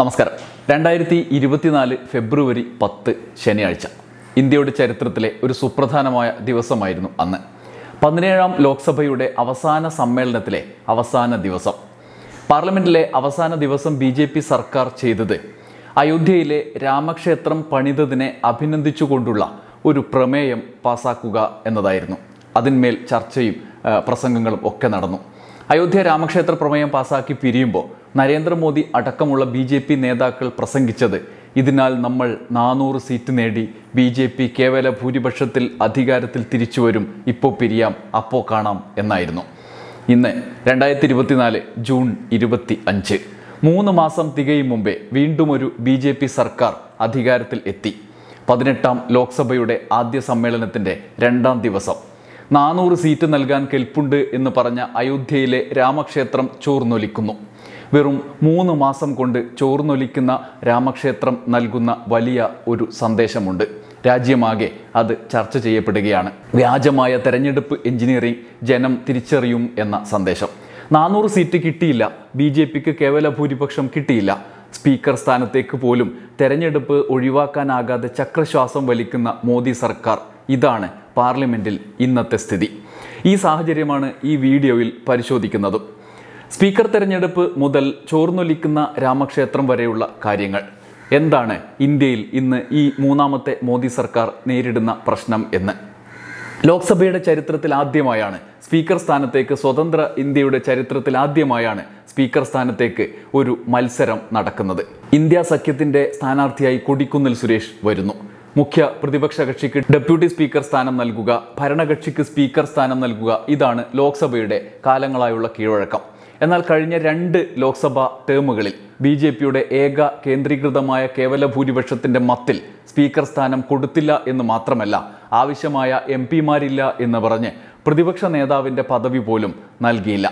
നമസ്കാരം രണ്ടായിരത്തി ഇരുപത്തിനാല് ഫെബ്രുവരി പത്ത് ശനിയാഴ്ച ഇന്ത്യയുടെ ചരിത്രത്തിലെ ഒരു സുപ്രധാനമായ ദിവസമായിരുന്നു അന്ന് പതിനേഴാം ലോക്സഭയുടെ അവസാന സമ്മേളനത്തിലെ അവസാന ദിവസം പാർലമെന്റിലെ അവസാന ദിവസം ബി ജെ പി സർക്കാർ ചെയ്തത് അയോധ്യയിലെ രാമക്ഷേത്രം പണിതതിനെ അഭിനന്ദിച്ചുകൊണ്ടുള്ള ഒരു പ്രമേയം പാസാക്കുക എന്നതായിരുന്നു അതിന്മേൽ ചർച്ചയും പ്രസംഗങ്ങളും ഒക്കെ നടന്നു അയോധ്യ രാമക്ഷേത്ര പ്രമേയം പാസാക്കി പിരിയുമ്പോൾ നരേന്ദ്രമോദി അടക്കമുള്ള ബി ജെ പി നേതാക്കൾ പ്രസംഗിച്ചത് ഇതിനാൽ നമ്മൾ നാനൂറ് സീറ്റ് നേടി ബി ജെ പി കേവല ഭൂരിപക്ഷത്തിൽ അധികാരത്തിൽ തിരിച്ചു വരും ഇപ്പോൾ പിരിയാം അപ്പോൾ കാണാം എന്നായിരുന്നു ഇന്ന് രണ്ടായിരത്തി ഇരുപത്തിനാല് ജൂൺ ഇരുപത്തി അഞ്ച് മൂന്ന് മാസം തികയും മുമ്പേ വീണ്ടും ഒരു ബി ജെ പി സർക്കാർ അധികാരത്തിൽ എത്തി പതിനെട്ടാം ലോക്സഭയുടെ ആദ്യ സമ്മേളനത്തിൻ്റെ രണ്ടാം ദിവസം നാനൂറ് സീറ്റ് നൽകാൻ കെൽപ്പുണ്ട് എന്ന് പറഞ്ഞ അയോധ്യയിലെ രാമക്ഷേത്രം ചോർന്നൊലിക്കുന്നു വെറും മൂന്ന് മാസം കൊണ്ട് ചോർന്നൊലിക്കുന്ന രാമക്ഷേത്രം നൽകുന്ന വലിയ ഒരു സന്ദേശമുണ്ട് രാജ്യമാകെ അത് ചർച്ച ചെയ്യപ്പെടുകയാണ് വ്യാജമായ തെരഞ്ഞെടുപ്പ് എഞ്ചിനീയറിംഗ് ജനം തിരിച്ചറിയും എന്ന സന്ദേശം നാനൂറ് സീറ്റ് കിട്ടിയില്ല ബി ജെ പിക്ക് കേവല ഭൂരിപക്ഷം കിട്ടിയില്ല സ്പീക്കർ സ്ഥാനത്തേക്ക് പോലും തെരഞ്ഞെടുപ്പ് ഒഴിവാക്കാനാകാതെ ചക്രശ്വാസം വലിക്കുന്ന മോദി സർക്കാർ ഇതാണ് പാർലമെൻറ്റിൽ ഇന്നത്തെ സ്ഥിതി ഈ സാഹചര്യമാണ് ഈ വീഡിയോയിൽ പരിശോധിക്കുന്നതും സ്പീക്കർ തെരഞ്ഞെടുപ്പ് മുതൽ ചോർന്നൊലിക്കുന്ന രാമക്ഷേത്രം വരെയുള്ള കാര്യങ്ങൾ എന്താണ് ഇന്ത്യയിൽ ഇന്ന് ഈ മൂന്നാമത്തെ മോദി സർക്കാർ നേരിടുന്ന പ്രശ്നം എന്ന് ലോക്സഭയുടെ ചരിത്രത്തിൽ ആദ്യമായാണ് സ്പീക്കർ സ്ഥാനത്തേക്ക് സ്വതന്ത്ര ഇന്ത്യയുടെ ചരിത്രത്തിൽ ആദ്യമായാണ് സ്പീക്കർ സ്ഥാനത്തേക്ക് ഒരു മത്സരം നടക്കുന്നത് ഇന്ത്യ സഖ്യത്തിന്റെ സ്ഥാനാർത്ഥിയായി കൊടിക്കുന്നിൽ സുരേഷ് വരുന്നു മുഖ്യ പ്രതിപക്ഷ കക്ഷിക്ക് ഡെപ്യൂട്ടി സ്പീക്കർ സ്ഥാനം നൽകുക ഭരണകക്ഷിക്ക് സ്പീക്കർ സ്ഥാനം നൽകുക ഇതാണ് ലോക്സഭയുടെ കാലങ്ങളായുള്ള കീഴ്വഴക്കം എന്നാൽ കഴിഞ്ഞ രണ്ട് ലോക്സഭാ ടേമുകളിൽ ബി ജെ പിയുടെ ഏക കേന്ദ്രീകൃതമായ കേവല ഭൂരിപക്ഷത്തിന്റെ മത്തിൽ സ്പീക്കർ സ്ഥാനം കൊടുത്തില്ല എന്ന് മാത്രമല്ല ആവശ്യമായ എം പിമാരില്ല എന്ന് പറഞ്ഞ് പ്രതിപക്ഷ നേതാവിന്റെ പദവി പോലും നൽകിയില്ല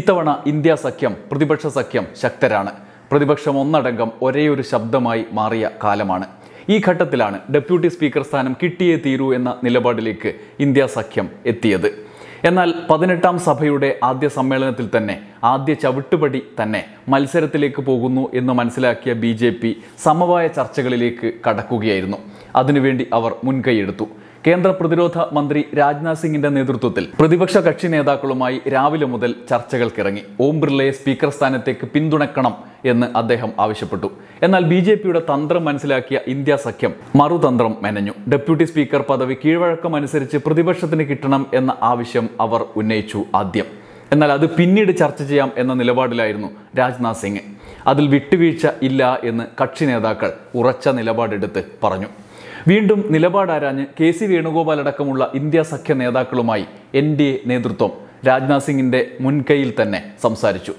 ഇത്തവണ ഇന്ത്യ സഖ്യം പ്രതിപക്ഷ സഖ്യം ശക്തരാണ് പ്രതിപക്ഷം ഒന്നടങ്കം ഒരേയൊരു ശബ്ദമായി മാറിയ കാലമാണ് ഈ ഘട്ടത്തിലാണ് ഡെപ്യൂട്ടി സ്പീക്കർ സ്ഥാനം കിട്ടിയേ തീരൂ എന്ന നിലപാടിലേക്ക് ഇന്ത്യ സഖ്യം എത്തിയത് എന്നാൽ പതിനെട്ടാം സഭയുടെ ആദ്യ സമ്മേളനത്തിൽ തന്നെ ആദ്യ ചവിട്ടുപടി തന്നെ മത്സരത്തിലേക്ക് പോകുന്നു എന്ന് മനസ്സിലാക്കിയ ബി സമവായ ചർച്ചകളിലേക്ക് കടക്കുകയായിരുന്നു അതിനുവേണ്ടി അവർ മുൻകൈയെടുത്തു കേന്ദ്ര പ്രതിരോധ മന്ത്രി രാജ്നാഥ് സിംഗിന്റെ നേതൃത്വത്തിൽ പ്രതിപക്ഷ കക്ഷി നേതാക്കളുമായി രാവിലെ മുതൽ ചർച്ചകൾക്കിറങ്ങി ഓം ബിർളയെ സ്പീക്കർ സ്ഥാനത്തേക്ക് പിന്തുണക്കണം എന്ന് അദ്ദേഹം ആവശ്യപ്പെട്ടു എന്നാൽ ബി ജെ പിയുടെ തന്ത്രം മനസ്സിലാക്കിയ ഇന്ത്യ സഖ്യം മറുതന്ത്രം മെനഞ്ഞു ഡെപ്യൂട്ടി സ്പീക്കർ പദവി കീഴ്വഴക്കം അനുസരിച്ച് പ്രതിപക്ഷത്തിന് കിട്ടണം എന്ന ആവശ്യം അവർ ഉന്നയിച്ചു ആദ്യം എന്നാൽ അത് പിന്നീട് ചർച്ച ചെയ്യാം എന്ന നിലപാടിലായിരുന്നു രാജ്നാഥ് സിംഗ് അതിൽ വിട്ടുവീഴ്ച ഇല്ല എന്ന് കക്ഷി നേതാക്കൾ ഉറച്ച നിലപാടെടുത്ത് പറഞ്ഞു വീണ്ടും നിലപാടാരാഞ്ഞ് കെ സി വേണുഗോപാൽ അടക്കമുള്ള ഇന്ത്യ സഖ്യ നേതാക്കളുമായി എൻ ഡി എ നേതൃത്വം രാജ്നാഥ് സിംഗിന്റെ മുൻകൈയിൽ തന്നെ സംസാരിച്ചു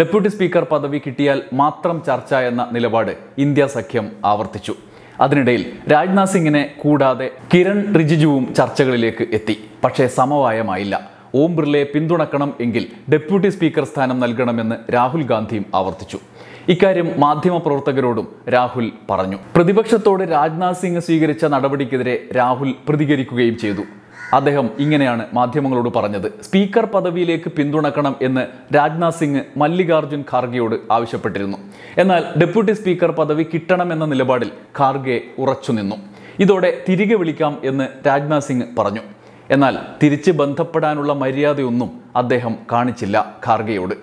ഡെപ്യൂട്ടി സ്പീക്കർ പദവി കിട്ടിയാൽ മാത്രം ചർച്ച എന്ന നിലപാട് ഇന്ത്യ സഖ്യം ആവർത്തിച്ചു അതിനിടയിൽ രാജ്നാഥ് സിംഗിനെ കൂടാതെ കിരൺ റിജിജുവും ചർച്ചകളിലേക്ക് എത്തി പക്ഷേ സമവായമായില്ല ഓം ബിർളയെ പിന്തുണക്കണം എങ്കിൽ ഡെപ്യൂട്ടി സ്പീക്കർ സ്ഥാനം നൽകണമെന്ന് രാഹുൽ ഗാന്ധിയും ആവർത്തിച്ചു ഇക്കാര്യം മാധ്യമപ്രവർത്തകരോടും രാഹുൽ പറഞ്ഞു പ്രതിപക്ഷത്തോട് രാജ്നാഥ് സിംഗ് സ്വീകരിച്ച നടപടിക്കെതിരെ രാഹുൽ പ്രതികരിക്കുകയും ചെയ്തു അദ്ദേഹം ഇങ്ങനെയാണ് മാധ്യമങ്ങളോട് പറഞ്ഞത് സ്പീക്കർ പദവിയിലേക്ക് പിന്തുണക്കണം എന്ന് രാജ്നാഥ് സിംഗ് മല്ലികാർജുൻ ഖാർഗെയോട് ആവശ്യപ്പെട്ടിരുന്നു എന്നാൽ ഡെപ്യൂട്ടി സ്പീക്കർ പദവി കിട്ടണമെന്ന നിലപാടിൽ ഖാർഗെ ഉറച്ചുനിന്നു ഇതോടെ തിരികെ വിളിക്കാം എന്ന് രാജ്നാഥ് സിംഗ് പറഞ്ഞു എന്നാൽ തിരിച്ച് ബന്ധപ്പെടാനുള്ള മര്യാദയൊന്നും അദ്ദേഹം കാണിച്ചില്ല ഖാർഗെയോട്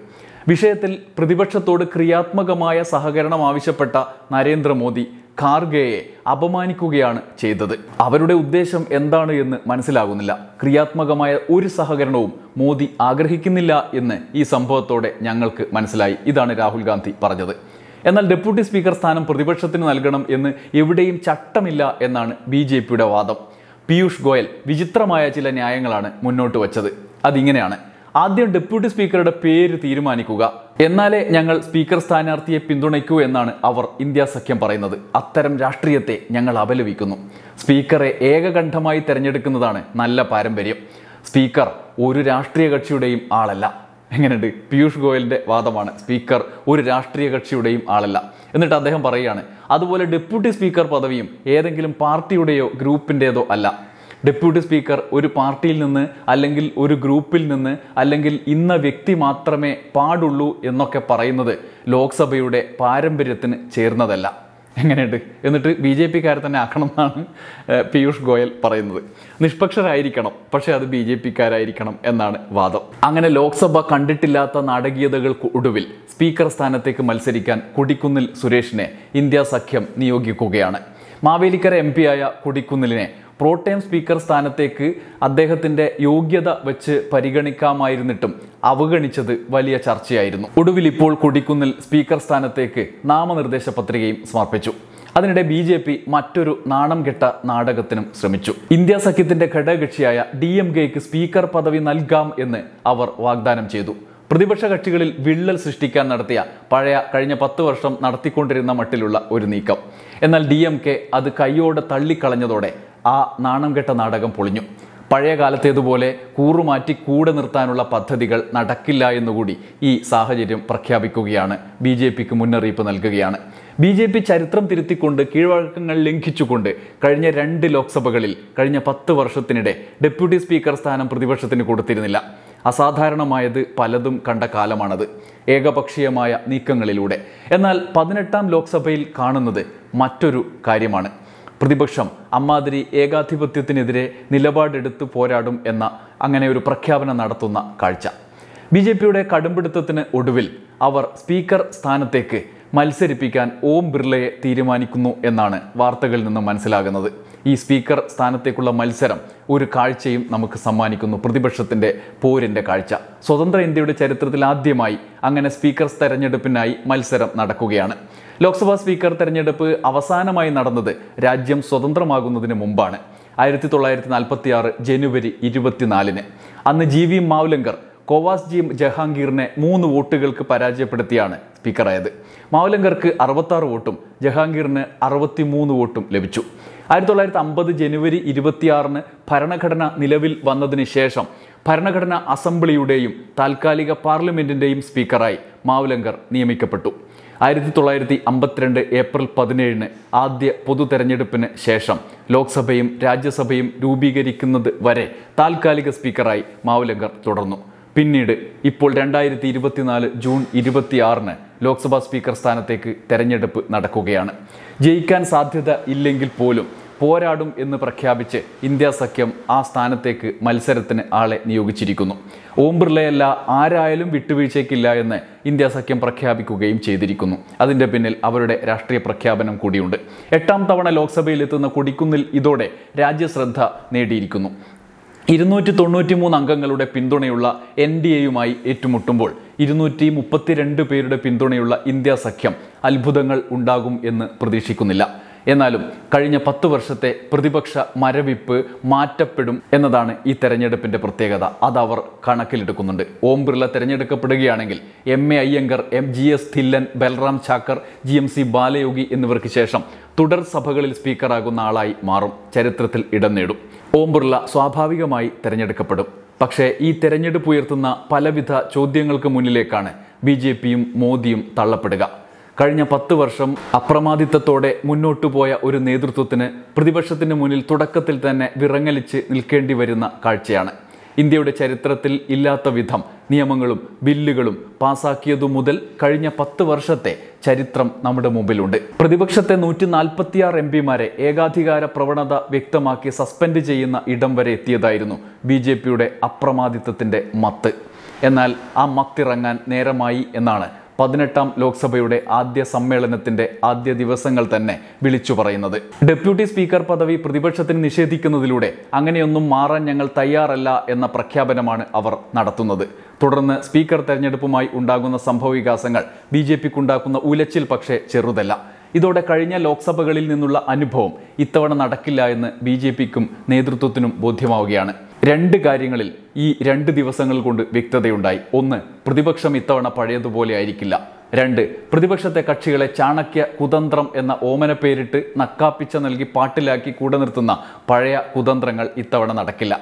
വിഷയത്തിൽ പ്രതിപക്ഷത്തോട് ക്രിയാത്മകമായ സഹകരണം ആവശ്യപ്പെട്ട നരേന്ദ്രമോദി ഖാർഗെയെ അപമാനിക്കുകയാണ് ചെയ്തത് അവരുടെ ഉദ്ദേശം എന്താണ് എന്ന് മനസ്സിലാകുന്നില്ല ക്രിയാത്മകമായ ഒരു സഹകരണവും മോദി ആഗ്രഹിക്കുന്നില്ല എന്ന് ഈ സംഭവത്തോടെ ഞങ്ങൾക്ക് മനസ്സിലായി ഇതാണ് രാഹുൽ ഗാന്ധി പറഞ്ഞത് എന്നാൽ ഡെപ്യൂട്ടി സ്പീക്കർ സ്ഥാനം പ്രതിപക്ഷത്തിന് നൽകണം എന്ന് എവിടെയും ചട്ടമില്ല എന്നാണ് ബി വാദം പീയൂഷ് ഗോയൽ വിചിത്രമായ ചില ന്യായങ്ങളാണ് മുന്നോട്ട് വച്ചത് അതിങ്ങനെയാണ് ആദ്യം ഡെപ്യൂട്ടി സ്പീക്കറുടെ പേര് തീരുമാനിക്കുക എന്നാലേ ഞങ്ങൾ സ്പീക്കർ സ്ഥാനാർത്ഥിയെ പിന്തുണയ്ക്കൂ എന്നാണ് അവർ ഇന്ത്യ സഖ്യം പറയുന്നത് അത്തരം രാഷ്ട്രീയത്തെ ഞങ്ങൾ അപലപിക്കുന്നു സ്പീക്കറെ ഏകകണ്ഠമായി തിരഞ്ഞെടുക്കുന്നതാണ് നല്ല പാരമ്പര്യം സ്പീക്കർ ഒരു രാഷ്ട്രീയ കക്ഷിയുടെയും ആളല്ല എങ്ങനെയുണ്ട് പീയൂഷ് ഗോയലിൻ്റെ വാദമാണ് സ്പീക്കർ ഒരു രാഷ്ട്രീയ കക്ഷിയുടെയും ആളല്ല എന്നിട്ട് അദ്ദേഹം പറയുകയാണ് അതുപോലെ ഡെപ്യൂട്ടി സ്പീക്കർ പദവിയും ഏതെങ്കിലും പാർട്ടിയുടെയോ ഗ്രൂപ്പിൻ്റേതോ അല്ല ഡെപ്യൂട്ടി സ്പീക്കർ ഒരു പാർട്ടിയിൽ നിന്ന് അല്ലെങ്കിൽ ഒരു ഗ്രൂപ്പിൽ നിന്ന് അല്ലെങ്കിൽ ഇന്ന വ്യക്തി മാത്രമേ പാടുള്ളൂ എന്നൊക്കെ പറയുന്നത് ലോക്സഭയുടെ പാരമ്പര്യത്തിന് ചേർന്നതല്ല എങ്ങനെയുണ്ട് എന്നിട്ട് ബി ജെ പിക്കാർ തന്നെ ആക്കണം എന്നാണ് പീയൂഷ് ഗോയൽ പറയുന്നത് നിഷ്പക്ഷരായിരിക്കണം പക്ഷേ അത് ബി ജെ പിക്കാരായിരിക്കണം എന്നാണ് വാദം അങ്ങനെ ലോക്സഭ കണ്ടിട്ടില്ലാത്ത നാടകീയതകൾക്ക് ഒടുവിൽ സ്പീക്കർ സ്ഥാനത്തേക്ക് മത്സരിക്കാൻ കുടിക്കുന്നിൽ സുരേഷിനെ ഇന്ത്യ സഖ്യം നിയോഗിക്കുകയാണ് മാവേലിക്കര എം ആയ കുടിക്കുന്നിലിനെ പ്രോട്ടേം സ്പീക്കർ സ്ഥാനത്തേക്ക് അദ്ദേഹത്തിന്റെ യോഗ്യത വെച്ച് പരിഗണിക്കാമായിരുന്നിട്ടും അവഗണിച്ചത് വലിയ ചർച്ചയായിരുന്നു ഒടുവിൽ ഇപ്പോൾ കൊടിക്കുന്നിൽ സ്പീക്കർ സ്ഥാനത്തേക്ക് നാമനിർദ്ദേശ പത്രികയും സമർപ്പിച്ചു അതിനിടെ ബി ജെ പി മറ്റൊരു നാണം കെട്ട നാടകത്തിനും ശ്രമിച്ചു ഇന്ത്യ സഖ്യത്തിന്റെ ഘടകകക്ഷിയായ ഡി എം കെക്ക് സ്പീക്കർ പദവി നൽകാം എന്ന് അവർ വാഗ്ദാനം ചെയ്തു പ്രതിപക്ഷ കക്ഷികളിൽ വിള്ളൽ സൃഷ്ടിക്കാൻ നടത്തിയ പഴയ കഴിഞ്ഞ പത്ത് വർഷം നടത്തിക്കൊണ്ടിരുന്ന മട്ടിലുള്ള ഒരു നീക്കം എന്നാൽ ഡി എം കെ അത് കൈയോടെ തള്ളിക്കളഞ്ഞതോടെ ആ നാണം കെട്ട നാടകം പൊളിഞ്ഞു പഴയ കാലത്തേതുപോലെ കൂറുമാറ്റി കൂടെ നിർത്താനുള്ള പദ്ധതികൾ നടക്കില്ല എന്നുകൂടി ഈ സാഹചര്യം പ്രഖ്യാപിക്കുകയാണ് ബി ജെ പിക്ക് മുന്നറിയിപ്പ് നൽകുകയാണ് ബി ജെ പി ചരിത്രം തിരുത്തിക്കൊണ്ട് കീഴ്വഴക്കങ്ങൾ ലംഘിച്ചുകൊണ്ട് കഴിഞ്ഞ രണ്ട് ലോക്സഭകളിൽ കഴിഞ്ഞ പത്ത് വർഷത്തിനിടെ ഡെപ്യൂട്ടി സ്പീക്കർ സ്ഥാനം പ്രതിപക്ഷത്തിന് കൊടുത്തിരുന്നില്ല അസാധാരണമായത് പലതും കണ്ട കാലമാണത് ഏകപക്ഷീയമായ നീക്കങ്ങളിലൂടെ എന്നാൽ പതിനെട്ടാം ലോക്സഭയിൽ കാണുന്നത് മറ്റൊരു കാര്യമാണ് പ്രതിപക്ഷം അമ്മാതിരി ഏകാധിപത്യത്തിനെതിരെ നിലപാടെടുത്ത് പോരാടും എന്ന അങ്ങനെ ഒരു പ്രഖ്യാപനം നടത്തുന്ന കാഴ്ച ബി ജെ പിയുടെ കടുംപിടുത്തത്തിന് ഒടുവിൽ അവർ സ്പീക്കർ സ്ഥാനത്തേക്ക് മത്സരിപ്പിക്കാൻ ഓം ബിർളയെ തീരുമാനിക്കുന്നു എന്നാണ് വാർത്തകളിൽ നിന്ന് മനസ്സിലാകുന്നത് ഈ സ്പീക്കർ സ്ഥാനത്തേക്കുള്ള മത്സരം ഒരു കാഴ്ചയും നമുക്ക് സമ്മാനിക്കുന്നു പ്രതിപക്ഷത്തിൻ്റെ പോരിൻ്റെ കാഴ്ച സ്വതന്ത്ര ഇന്ത്യയുടെ ചരിത്രത്തിൽ ആദ്യമായി അങ്ങനെ സ്പീക്കർ തെരഞ്ഞെടുപ്പിനായി മത്സരം നടക്കുകയാണ് ലോക്സഭാ സ്പീക്കർ തെരഞ്ഞെടുപ്പ് അവസാനമായി നടന്നത് രാജ്യം സ്വതന്ത്രമാകുന്നതിന് മുമ്പാണ് ആയിരത്തി തൊള്ളായിരത്തി നാൽപ്പത്തി ആറ് ജനുവരി ഇരുപത്തിനാലിന് അന്ന് ജി വി മാവുലങ്കർ കോവാസ്ജി ജഹാംഗീറിനെ മൂന്ന് വോട്ടുകൾക്ക് പരാജയപ്പെടുത്തിയാണ് സ്പീക്കറായത് മാവലങ്കർക്ക് അറുപത്താറ് വോട്ടും ജഹാംഗീറിന് അറുപത്തിമൂന്ന് വോട്ടും ലഭിച്ചു ആയിരത്തി തൊള്ളായിരത്തി അമ്പത് ജനുവരി ഇരുപത്തിയാറിന് ഭരണഘടന നിലവിൽ വന്നതിന് ശേഷം ഭരണഘടനാ അസംബ്ലിയുടെയും താൽക്കാലിക പാർലമെന്റിന്റെയും സ്പീക്കറായി മാവലങ്കർ നിയമിക്കപ്പെട്ടു ആയിരത്തി തൊള്ളായിരത്തി അമ്പത്തിരണ്ട് ഏപ്രിൽ പതിനേഴിന് ആദ്യ പൊതു തെരഞ്ഞെടുപ്പിന് ശേഷം ലോക്സഭയും രാജ്യസഭയും രൂപീകരിക്കുന്നത് വരെ താൽക്കാലിക സ്പീക്കറായി മാവലങ്കർ തുടർന്നു പിന്നീട് ഇപ്പോൾ രണ്ടായിരത്തി ഇരുപത്തിനാല് ജൂൺ ഇരുപത്തിയാറിന് ലോക്സഭാ സ്പീക്കർ സ്ഥാനത്തേക്ക് തെരഞ്ഞെടുപ്പ് നടക്കുകയാണ് ജയിക്കാൻ സാധ്യത ഇല്ലെങ്കിൽ പോലും പോരാടും എന്ന് പ്രഖ്യാപിച്ച് ഇന്ത്യ സഖ്യം ആ സ്ഥാനത്തേക്ക് മത്സരത്തിന് ആളെ നിയോഗിച്ചിരിക്കുന്നു ഓം ബിർളയല്ല ആരായാലും വിട്ടുവീഴ്ചയ്ക്കില്ല എന്ന് ഇന്ത്യ സഖ്യം പ്രഖ്യാപിക്കുകയും ചെയ്തിരിക്കുന്നു അതിൻ്റെ പിന്നിൽ അവരുടെ രാഷ്ട്രീയ പ്രഖ്യാപനം കൂടിയുണ്ട് എട്ടാം തവണ ലോക്സഭയിലെത്തുന്ന കൊടിക്കുന്നിൽ ഇതോടെ രാജ്യശ്രദ്ധ നേടിയിരിക്കുന്നു ഇരുന്നൂറ്റി തൊണ്ണൂറ്റി മൂന്ന് അംഗങ്ങളുടെ പിന്തുണയുള്ള എൻ ഡി എയുമായി ഏറ്റുമുട്ടുമ്പോൾ ഇരുന്നൂറ്റി മുപ്പത്തിരണ്ട് പേരുടെ പിന്തുണയുള്ള ഇന്ത്യ സഖ്യം അത്ഭുതങ്ങൾ ഉണ്ടാകും എന്ന് പ്രതീക്ഷിക്കുന്നില്ല എന്നാലും കഴിഞ്ഞ പത്ത് വർഷത്തെ പ്രതിപക്ഷ മരവിപ്പ് മാറ്റപ്പെടും എന്നതാണ് ഈ തെരഞ്ഞെടുപ്പിന്റെ പ്രത്യേകത അത് അവർ കണക്കിലെടുക്കുന്നുണ്ട് ഓം ബിർള തെരഞ്ഞെടുക്കപ്പെടുകയാണെങ്കിൽ M A Ayyangar M G S Dhillon Balram Jakhar G M C Balayogi എന്നിവർക്ക് ശേഷം തുടർ സഭകളിൽ സ്പീക്കറാകുന്ന ആളായി മാറും ചരിത്രത്തിൽ ഇടം നേടും ഓം ബിർള സ്വാഭാവികമായി തിരഞ്ഞെടുക്കപ്പെടും പക്ഷേ ഈ തെരഞ്ഞെടുപ്പ് ഉയർത്തുന്ന പലവിധ ചോദ്യങ്ങൾക്ക് മുന്നിലേക്കാണ് ബി ജെ പിയും മോദിയും തള്ളപ്പെടുക കഴിഞ്ഞ പത്ത് വർഷം അപ്രമാദിത്വത്തോടെ മുന്നോട്ടു പോയ ഒരു നേതൃത്വത്തിന് പ്രതിപക്ഷത്തിന് മുന്നിൽ തുടക്കത്തിൽ തന്നെ വിറങ്ങലിച്ച് നിൽക്കേണ്ടി വരുന്ന കാഴ്ചയാണ് ഇന്ത്യയുടെ ചരിത്രത്തിൽ ഇല്ലാത്ത വിധം നിയമങ്ങളും ബില്ലുകളും പാസാക്കിയതു മുതൽ കഴിഞ്ഞ പത്ത് വർഷത്തെ ചരിത്രം നമ്മുടെ മുമ്പിലുണ്ട് പ്രതിപക്ഷത്തെ നൂറ്റി നാൽപ്പത്തിയാറ് എം പിമാരെ ഏകാധികാര പ്രവണത വ്യക്തമാക്കി സസ്പെൻഡ് ചെയ്യുന്ന ഇടം വരെ എത്തിയതായിരുന്നു ബി ജെ പിയുടെ മത്ത് എന്നാൽ ആ മത്തിറങ്ങാൻ നേരമായി എന്നാണ് പതിനെട്ടാം ലോക്സഭയുടെ ആദ്യ സമ്മേളനത്തിന്റെ ആദ്യ ദിവസങ്ങൾ തന്നെ വിളിച്ചു പറയുന്നത് ഡെപ്യൂട്ടി സ്പീക്കർ പദവി പ്രതിപക്ഷത്തിന് നിഷേധിക്കുന്നതിലൂടെ അങ്ങനെയൊന്നും മാറാൻ ഞങ്ങൾ തയ്യാറല്ല എന്ന പ്രഖ്യാപനമാണ് അവർ നടത്തുന്നത് തുടർന്ന് സ്പീക്കർ തെരഞ്ഞെടുപ്പുമായി ഉണ്ടാകുന്ന സംഭവവികാസങ്ങൾ ബി ജെ പിക്കുണ്ടാക്കുന്ന ഉലച്ചിൽ പക്ഷേ ചെറുതല്ല ഇതോടെ കഴിഞ്ഞ ലോക്സഭകളിൽ നിന്നുള്ള അനുഭവം ഇത്തവണ നടക്കില്ല എന്ന് ബി നേതൃത്വത്തിനും ബോധ്യമാവുകയാണ് രണ്ട് കാര്യങ്ങളിൽ ഈ രണ്ട് ദിവസങ്ങൾ കൊണ്ട് വ്യക്തതയുണ്ടായി ഒന്ന് പ്രതിപക്ഷം ഇത്തവണ പഴയതുപോലെ ആയിരിക്കില്ല രണ്ട് പ്രതിപക്ഷത്തെ കക്ഷികളെ ചാണക്യ കുതന്ത്രം എന്ന ഓമന പേരിട്ട് നക്കാപ്പിച്ച നൽകി പാട്ടിലാക്കി കൂടെ നിർത്തുന്ന പഴയ കുതന്ത്രങ്ങൾ ഇത്തവണ നടക്കില്ല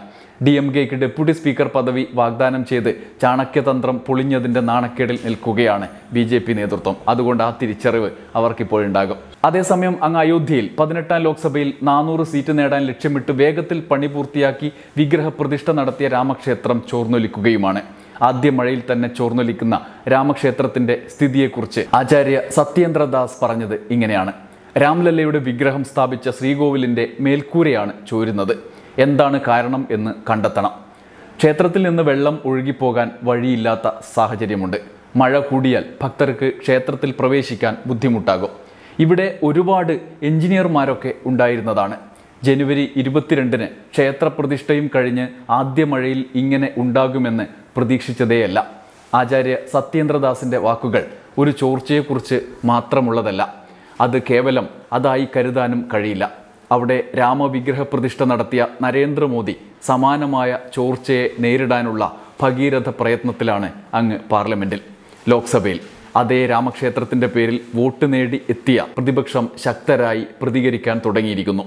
ഡി എം കെക്ക് ഡെപ്യൂട്ടി സ്പീക്കർ പദവി വാഗ്ദാനം ചെയ്ത് ചാണക്യതന്ത്രം പൊളിഞ്ഞതിൻ്റെ നാണക്കേടിൽ നിൽക്കുകയാണ് ബി ജെ പി നേതൃത്വം അതുകൊണ്ട് ആ തിരിച്ചറിവ് അവർക്കിപ്പോഴുണ്ടാകും അതേസമയം അങ്ങ് അയോധ്യയിൽ പതിനെട്ടാം ലോക്സഭയിൽ നാനൂറ് സീറ്റ് നേടാൻ ലക്ഷ്യമിട്ട് വേഗത്തിൽ പണി പൂർത്തിയാക്കി വിഗ്രഹപ്രതിഷ്ഠ നടത്തിയ രാമക്ഷേത്രം ചോർന്നൊലിക്കുകയുമാണ് ആദ്യ മഴയിൽ തന്നെ ചോർന്നൊലിക്കുന്ന രാമക്ഷേത്രത്തിന്റെ സ്ഥിതിയെക്കുറിച്ച് ആചാര്യ സത്യേന്ദ്രദാസ് പറഞ്ഞത് ഇങ്ങനെയാണ് രാംലല്ലയുടെ വിഗ്രഹം സ്ഥാപിച്ച ശ്രീകോവിലിൻ്റെ മേൽക്കൂരയാണ് ചോരുന്നത് എന്താണ് കാരണം എന്ന് കണ്ടെത്തണം ക്ഷേത്രത്തിൽ നിന്ന് വെള്ളം ഒഴുകിപ്പോകാൻ വഴിയില്ലാത്ത സാഹചര്യമുണ്ട് മഴ കൂടിയാൽ ഭക്തർക്ക് ക്ഷേത്രത്തിൽ പ്രവേശിക്കാൻ ബുദ്ധിമുട്ടാകും ഇവിടെ ഒരുപാട് എഞ്ചിനീയർമാരൊക്കെ ഉണ്ടായിരുന്നതാണ് ജനുവരി ഇരുപത്തിരണ്ടിന് ക്ഷേത്രപ്രതിഷ്ഠയും കഴിഞ്ഞ് ആദ്യ മഴയിൽ ഇങ്ങനെ ഉണ്ടാകുമെന്ന് പ്രതീക്ഷിച്ചതേയല്ല ആചാര്യ സത്യേന്ദ്രദാസിൻ്റെ വാക്കുകൾ ഒരു ചോർച്ചയെക്കുറിച്ച് മാത്രമുള്ളതല്ല അത് കേവലം അതായി കരുതാനും കഴിയില്ല അവിടെ രാമവിഗ്രഹ പ്രതിഷ്ഠ നടത്തിയ നരേന്ദ്രമോദി സമാനമായ ചോർച്ചയെ നേരിടാനുള്ള ഭഗീരഥ പ്രയത്നത്തിലാണ് അങ്ങ് പാർലമെന്റിൽ ലോക്സഭയിൽ അതേ രാമക്ഷേത്രത്തിന്റെ പേരിൽ വോട്ട് നേടി എത്തിയ പ്രതിപക്ഷം ശക്തരായി പ്രതികരിക്കാൻ തുടങ്ങിയിരിക്കുന്നു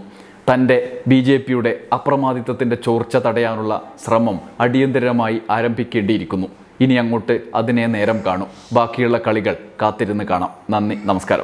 തൻ്റെ ബി ജെ പിയുടെ അപ്രമാദിത്വത്തിൻ്റെ ചോർച്ച തടയാനുള്ള ശ്രമം അടിയന്തരമായി ആരംഭിക്കേണ്ടിയിരിക്കുന്നു ഇനി അങ്ങോട്ട് അതിനെ നേരം കാണും ബാക്കിയുള്ള കളികൾ കാത്തിരുന്ന് കാണാം നന്ദി നമസ്കാരം